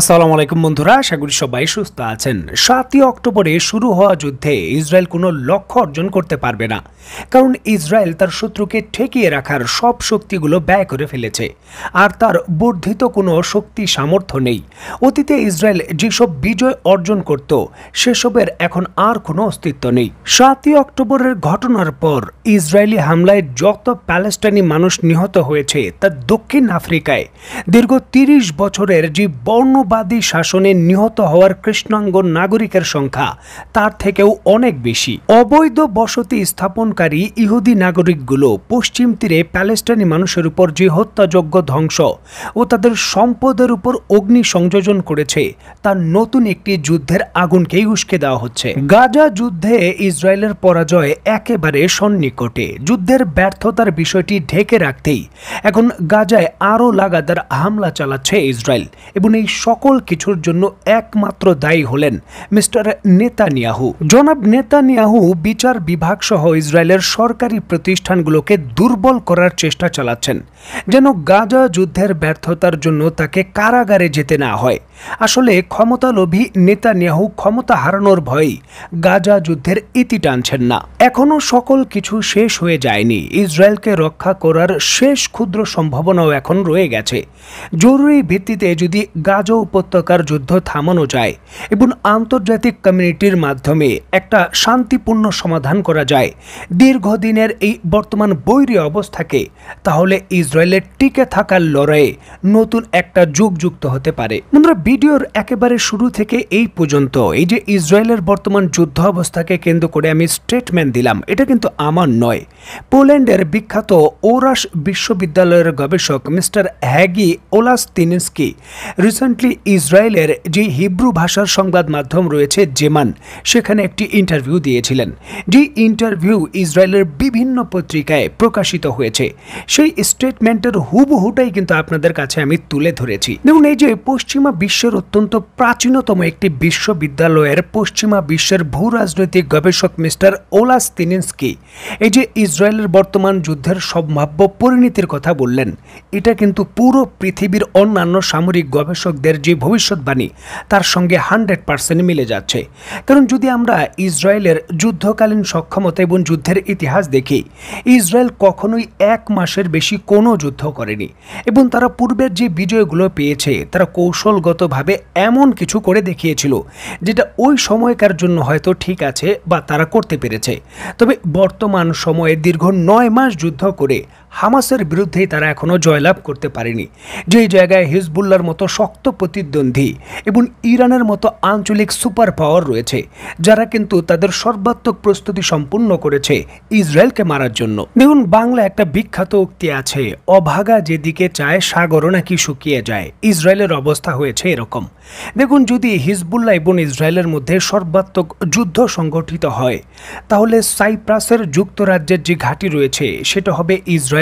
আসসালামু আলাইকুম বন্ধুরা আশা করি সবাই সুস্থ আছেন সাতই অক্টোবরে শুরু হওয়া যুদ্ধে ইসরায়েল কোনো লক্ষ্য অর্জন করতে পারবে না কারণ ইসরায়েল তার শত্রুকে ঠেকিয়ে রাখার সব শক্তিগুলো ব্যয় করে ফেলেছে আর তার বর্ধিত কোনো শক্তি সামর্থ্য নেই অতীতে ইসরায়েল যেসব বিজয় অর্জন করত সেসবের এখন আর কোনো অস্তিত্ব নেই সাতই অক্টোবরের ঘটনার পর ইসরায়েলি হামলায় যত প্যালেস্টাইনি মানুষ নিহত হয়েছে তা দক্ষিণ আফ্রিকায় দীর্ঘ তিরিশ বছরের যে বর্ণ বর্ণবাদী শাসনে নিহত হওয়ার কৃষ্ণাঙ্গ নাগরিকের সংখ্যা তার থেকেও অনেক বেশি অবৈধ বসতি স্থাপনকারী ইহুদি নাগরিকগুলো পশ্চিম তীরে প্যালেস্টাইনি মানুষের উপর যে হত্যাযোগ্য ধ্বংস ও তাদের সম্পদের উপর অগ্নি সংযোজন করেছে তার নতুন একটি যুদ্ধের আগুনকেই উস্কে দেওয়া হচ্ছে গাজা যুদ্ধে ইসরায়েলের পরাজয় একেবারে সন্নিকটে যুদ্ধের ব্যর্থতার বিষয়টি ঢেকে রাখতেই এখন গাজায় আরও লাগাতার হামলা চালাচ্ছে ইসরায়েল এবং এই সব সকল কিছুর জন্য একমাত্র দায়ী হলেন মিস্টার নেতানিয়াহু জনাব নেতানিয়াহু বিচার বিভাগ সহ ইসরায়েলের সরকারি প্রতিষ্ঠানগুলোকে দুর্বল করার চেষ্টা চালাচ্ছেন যেন গাজা যুদ্ধের ব্যর্থতার জন্য তাকে কারাগারে যেতে না হয় আসলে ক্ষমতালোভী নেতানিয়াহু ক্ষমতা হারানোর ভয়েই গাজা যুদ্ধের ইতি টানছেন না এখনও সকল কিছু শেষ হয়ে যায়নি ইসরায়েলকে রক্ষা করার শেষ ক্ষুদ্র সম্ভাবনাও এখন রয়ে গেছে জরুরি ভিত্তিতে যদি গাজও উপত্যকার যুদ্ধ থামানো যায় এবং আন্তর্জাতিক কমিউনিটির মাধ্যমে একটা শান্তিপূর্ণ সমাধান করা যায় দীর্ঘদিনের এই বর্তমান বৈরী অবস্থাকে তাহলে ইসরায়েলের টিকে থাকার লড়াইয়ে নতুন একটা যুগ যুক্ত হতে পারে আমরা ভিডিওর একেবারে শুরু থেকে এই পর্যন্ত এই যে ইসরায়েলের বর্তমান যুদ্ধ অবস্থাকে কেন্দ্র করে আমি স্টেটমেন্ট দিলাম এটা কিন্তু আমার নয় পোল্যান্ডের বিখ্যাত ওরাস বিশ্ববিদ্যালয়ের গবেষক মিস্টার হ্যাগি ওলাস ওলাস্তিনিস্কি রিসেন্ট রিসেন্টলি ইসরায়েলের যে হিব্রু ভাষার সংবাদ মাধ্যম রয়েছে জেমান সেখানে একটি ইন্টারভিউ দিয়েছিলেন যে ইন্টারভিউ ইসরায়েলের বিভিন্ন পত্রিকায় প্রকাশিত হয়েছে সেই স্টেটমেন্টের হুবহুটাই কিন্তু আপনাদের কাছে আমি তুলে ধরেছি দেখুন এই যে পশ্চিমা বিশ্বের অত্যন্ত প্রাচীনতম একটি বিশ্ববিদ্যালয়ের পশ্চিমা বিশ্বের ভূ রাজনৈতিক গবেষক মিস্টার ওলাস তিনিনস্কি এই যে ইসরায়েলের বর্তমান যুদ্ধের সম্ভাব্য পরিণতির কথা বললেন এটা কিন্তু পুরো পৃথিবীর অন্যান্য সামরিক গবেষকদের ইসরায়েলের যে ভবিষ্যৎবাণী তার সঙ্গে হান্ড্রেড পার্সেন্ট মিলে যাচ্ছে কারণ যদি আমরা ইসরায়েলের যুদ্ধকালীন সক্ষমতা এবং যুদ্ধের ইতিহাস দেখি ইসরায়েল কখনোই এক মাসের বেশি কোনো যুদ্ধ করেনি এবং তারা পূর্বের যে বিজয়গুলো পেয়েছে তারা কৌশলগতভাবে এমন কিছু করে দেখিয়েছিল যেটা ওই সময়কার জন্য হয়তো ঠিক আছে বা তারা করতে পেরেছে তবে বর্তমান সময়ে দীর্ঘ নয় মাস যুদ্ধ করে হামাসের বিরুদ্ধেই তারা এখনও জয়লাভ করতে পারেনি যেই জায়গায় হিজবুল্লার মতো শক্ত প্রতিদ্বন্দ্বী এবং ইরানের মতো আঞ্চলিক সুপার পাওয়ার রয়েছে যারা কিন্তু তাদের সর্বাত্মক প্রস্তুতি সম্পূর্ণ করেছে ইসরায়েলকে মারার জন্য দেখুন বাংলা একটা বিখ্যাত উক্তি আছে অভাগা যেদিকে চায় সাগরও নাকি শুকিয়ে যায় ইসরায়েলের অবস্থা হয়েছে এরকম দেখুন যদি হিজবুল্লাহ এবং ইসরায়েলের মধ্যে সর্বাত্মক যুদ্ধ সংগঠিত হয় তাহলে সাইপ্রাসের যুক্তরাজ্যের যে ঘাঁটি রয়েছে সেটা হবে ইসরায়েল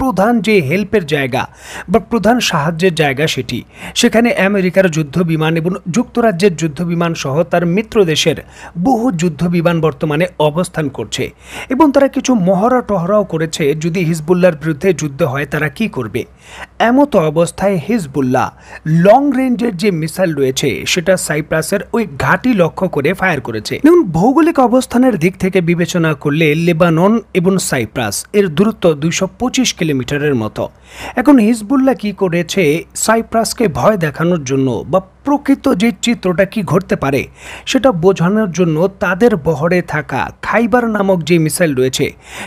প্রধান যে হেল্পের জায়গা বা প্রধান সাহায্যের জায়গা সেটি সেখানে আমেরিকার যুদ্ধ বিমান এবং যুক্তরাজ্যের যুদ্ধ বিমান সহ তার মিত্র দেশের বহু যুদ্ধ বিমান বর্তমানে অবস্থান করছে এবং তারা কিছু মহড়া টহরাও করেছে যদি হিজবুল্লার বিরুদ্ধে যুদ্ধ হয় তারা কি করবে এমতো অবস্থায় হিজবুল্লাহ লং রেঞ্জের যে মিসাইল রয়েছে সেটা সাইপ্রাসের ওই ঘাঁটি লক্ষ্য করে ফায়ার করেছে এবং ভৌগোলিক অবস্থানের দিক থেকে বিবেচনা করলে লেবানন এবং সাইপ্রাস এর দূরত্ব দুইশো পঁচিশ মিলিমিটারের মতো এখন হিজবুল্লাহ কি করেছে সাইপ্রাসকে ভয় দেখানোর জন্য বা প্রকৃত যে চিত্রটা কি ঘটতে পারে সেটা বোঝানোর জন্য তাদের বহরে থাকা খাইবার নামক যে মিসাইল রয়েছে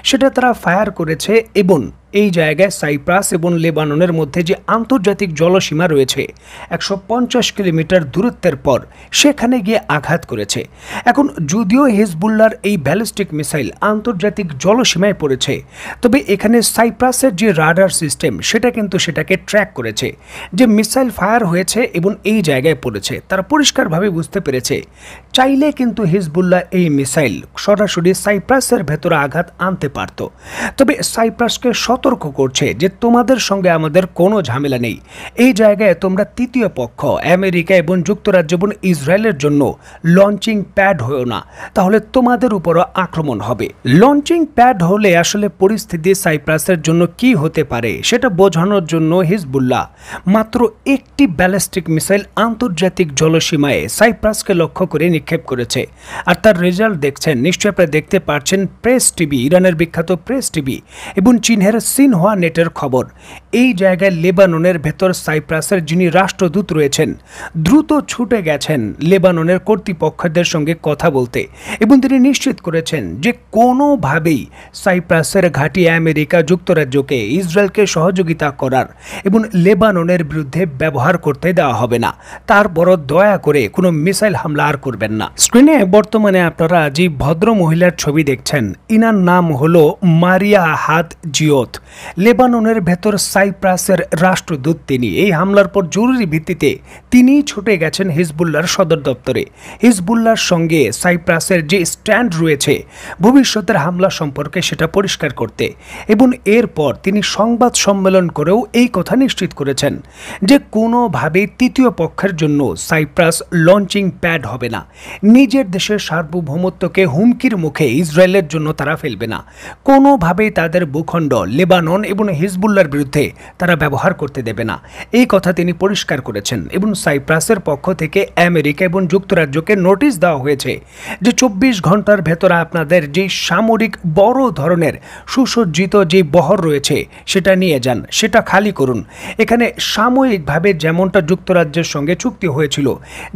সেটা তারা ফায়ার করেছে এবং এই জায়গায় সাইপ্রাস এবং লেবাননের মধ্যে যে আন্তর্জাতিক জলসীমা রয়েছে একশো কিলোমিটার দূরত্বের পর সেখানে গিয়ে আঘাত করেছে এখন যদিও হিজবুল্লার এই ব্যালিস্টিক মিসাইল আন্তর্জাতিক জলসীমায় পড়েছে তবে এখানে সাইপ্রাসের যে রাডার সিস্টেম সেটা কিন্তু সেটাকে ট্র্যাক করেছে যে মিসাইল ফায়ার হয়েছে এবং এই জায়গায় জায়গায় পড়েছে তারা পরিষ্কারভাবে বুঝতে পেরেছে চাইলে কিন্তু হিজবুল্লাহ এই মিসাইল সরাসরি সাইপ্রাসের ভেতরে আঘাত আনতে পারত তবে সাইপ্রাসকে সতর্ক করছে যে তোমাদের সঙ্গে আমাদের কোনো ঝামেলা নেই এই জায়গায় তোমরা তৃতীয় পক্ষ আমেরিকা এবং যুক্তরাজ্য এবং ইসরায়েলের জন্য লঞ্চিং প্যাড হয়েও না তাহলে তোমাদের উপরও আক্রমণ হবে লঞ্চিং প্যাড হলে আসলে পরিস্থিতি সাইপ্রাসের জন্য কি হতে পারে সেটা বোঝানোর জন্য হিজবুল্লাহ মাত্র একটি ব্যালিস্টিক মিসাইল আন আন্তর্জাতিক জলসীমায় সাইপ্রাসকে লক্ষ্য করে নিক্ষেপ করেছে আর তার রেজাল্ট দেখছেন নিশ্চয় আপনারা দেখতে পাচ্ছেন প্রেস টিভি ইরানের বিখ্যাত প্রেস টিভি এবং চীনের সিনহোয়া নেটের খবর এই জায়গায় লেবাননের ভেতর সাইপ্রাসের যিনি রাষ্ট্রদূত রয়েছেন দ্রুত ছুটে গেছেন লেবাননের কর্তৃপক্ষদের সঙ্গে কথা বলতে এবং তিনি নিশ্চিত করেছেন যে কোনোভাবেই সাইপ্রাসের ঘাটি আমেরিকা যুক্তরাজ্যকে ইসরায়েলকে সহযোগিতা করার এবং লেবাননের বিরুদ্ধে ব্যবহার করতে দেওয়া হবে না তার বড় দয়া করে কোনো মিসাইল হামলা আর করবেন না স্ক্রিনে বর্তমানে আপনারা যে ভদ্র মহিলার ছবি দেখছেন ইনার নাম হলো মারিয়া হাত জিওথ লেবাননের ভেতর সাইপ্রাসের রাষ্ট্রদূত তিনি এই হামলার পর জরুরি ভিত্তিতে তিনি ছুটে গেছেন হিজবুল্লার সদর দপ্তরে হিজবুল্লার সঙ্গে সাইপ্রাসের যে স্ট্যান্ড রয়েছে ভবিষ্যতের হামলা সম্পর্কে সেটা পরিষ্কার করতে এবং এরপর তিনি সংবাদ সম্মেলন করেও এই কথা নিশ্চিত করেছেন যে কোনোভাবেই তৃতীয় পক্ষের করার জন্য সাইপ্রাস লঞ্চিং প্যাড হবে না নিজের দেশের সার্বভৌমত্বকে হুমকির মুখে ইসরায়েলের জন্য তারা ফেলবে না কোনোভাবেই তাদের ভূখণ্ড লেবানন এবং হিজবুল্লার বিরুদ্ধে তারা ব্যবহার করতে দেবে না এই কথা তিনি পরিষ্কার করেছেন এবং সাইপ্রাসের পক্ষ থেকে আমেরিকা এবং যুক্তরাজ্যকে নোটিশ দেওয়া হয়েছে যে চব্বিশ ঘন্টার ভেতরে আপনাদের যে সামরিক বড় ধরনের সুসজ্জিত যে বহর রয়েছে সেটা নিয়ে যান সেটা খালি করুন এখানে সাময়িকভাবে যেমনটা যুক্তরাজ্যের সঙ্গে চুক্তি হয়েছিল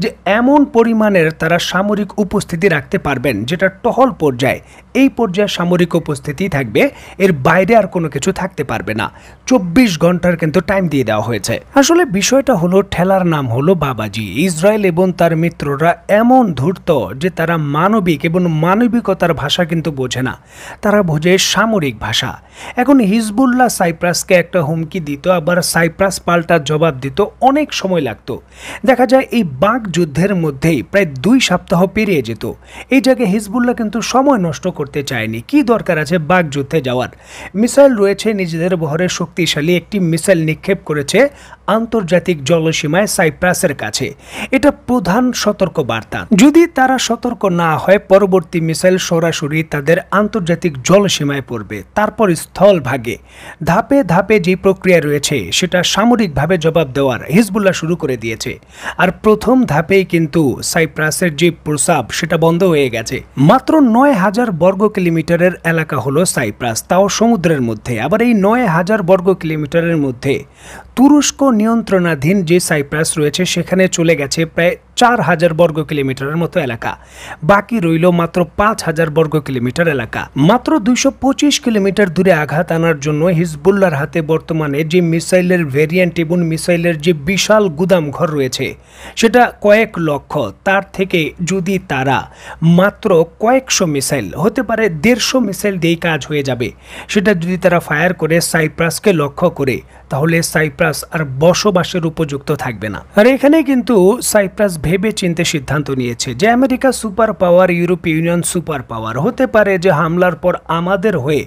যে এমন পরিমাণের তারা সামরিক উপস্থিতি রাখতে পারবেন যেটা টহল পর্যায়ে এই পর্যায়ে সামরিক উপস্থিতি থাকবে এর বাইরে আর কোনো কিছু থাকতে পারবে না চব্বিশ ঘন্টার কিন্তু টাইম দিয়ে দেওয়া হয়েছে আসলে বিষয়টা হলো ঠেলার নাম হলো বাবাজি ইসরায়েল এবং তার মিত্ররা এমন ধূর্ত যে তারা মানবিক এবং মানবিকতার ভাষা কিন্তু বোঝে না তারা বোঝে সামরিক ভাষা এখন হিজবুল্লাহ সাইপ্রাসকে একটা হুমকি দিত আবার সাইপ্রাস পাল্টা জবাব দিত অনেক সময় লাগতো দেখা যায় এই বাক যুদ্ধের মধ্যেই প্রায় দুই সপ্তাহ পেরিয়ে যেত এই জায়গায় হিজবুল্লাহ কিন্তু সময় নষ্ট করতে চায়নি কি দরকার আছে বাক যুদ্ধে যাওয়ার মিসাইল রয়েছে নিজেদের বহরে শক্তিশালী একটি মিসাইল নিক্ষেপ করেছে আন্তর্জাতিক জলসীমায় সাইপ্রাসের কাছে এটা প্রধান সতর্ক বার্তা যদি তারা সতর্ক না হয় পরবর্তী মিসাইল সরাসরি তাদের আন্তর্জাতিক জলসীমায় পড়বে তারপর স্থল ভাগে ধাপে ধাপে যে প্রক্রিয়া রয়েছে সেটা সামরিকভাবে জবাব দেওয়ার হিজবুল্লাহ শুরু করে দিয়েছে আর প্রথম ধাপেই কিন্তু সাইপ্রাসের যে প্রসাব সেটা বন্ধ হয়ে গেছে মাত্র নয় হাজার বর্গ কিলোমিটারের এলাকা হলো সাইপ্রাস তাও সমুদ্রের মধ্যে আবার এই নয় হাজার বর্গ কিলোমিটারের মধ্যে তুরস্ক নিয়ন্ত্রণাধীন যে সাইপ্রাস রয়েছে সেখানে চলে গেছে প্রায় চার হাজার বর্গ কিলোমিটারের মতো এলাকা বাকি রইল মাত্র পাঁচ হাজার বর্গ কিলোমিটার এলাকা মাত্র দুইশো কিলোমিটার দূরে আঘাত আনার জন্য হিজবুল্লার হাতে বর্তমানে যে মিসাইলের ভেরিয়েন্ট এবং মিসাইলের যে বিশাল গুদাম ঘর রয়েছে সেটা কয়েক লক্ষ তার থেকে যদি তারা মাত্র কয়েকশো মিসাইল হতে পারে দেড়শো মিসাইল দিয়েই কাজ হয়ে যাবে সেটা যদি তারা ফায়ার করে সাইপ্রাসকে লক্ষ্য করে তাহলে সাইপ্রাস আর বসবাসের উপযুক্ত থাকবে না আর এখানে কিন্তু সাইপ্রাস ভেবে চিনতে সিদ্ধান্ত নিয়েছে যে America super power Europe union super power হতে পারে যে হামলার পর আমাদের হয়ে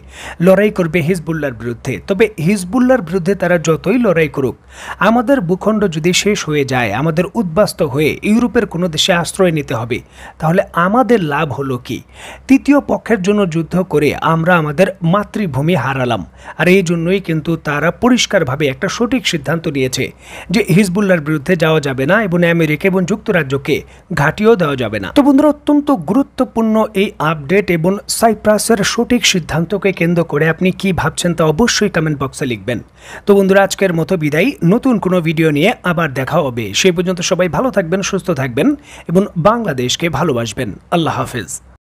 লড়াই করবে হিজবুল্লার বিরুদ্ধে তবে হিজবুল্লার বিরুদ্ধে তারা যতই লড়াই করুক আমাদের ভূখণ্ড যদি শেষ হয়ে যায় আমাদের উদ্বাস্ত হয়ে ইউরোপের কোনো দেশে আশ্রয় নিতে হবে তাহলে আমাদের লাভ হলো কি তৃতীয় পক্ষের জন্য যুদ্ধ করে আমরা আমাদের মাতৃভূমি হারালাম আর এই জন্যই কিন্তু তারা পরিষ্কারভাবে একটা সঠিক সিদ্ধান্ত নিয়েছে যে হিজবুল্লার বিরুদ্ধে যাওয়া যাবে না এবং আমেরিকা এবং যুক্তরাজ্যকে ঘাটিও দেওয়া যাবে না তো বন্ধুরা অত্যন্ত গুরুত্বপূর্ণ এই আপডেট এবং সাইপ্রাসের সঠিক সিদ্ধান্তকে কেন্দ্র করে আপনি কি ভাবছেন তা অবশ্যই কমেন্ট বক্সে লিখবেন তো বন্ধুরা আজকের মতো বিদায় নতুন কোনো ভিডিও নিয়ে আবার দেখা হবে সেই পর্যন্ত সবাই ভালো থাকবেন সুস্থ থাকবেন এবং বাংলাদেশকে ভালোবাসবেন আল্লাহ হাফেজ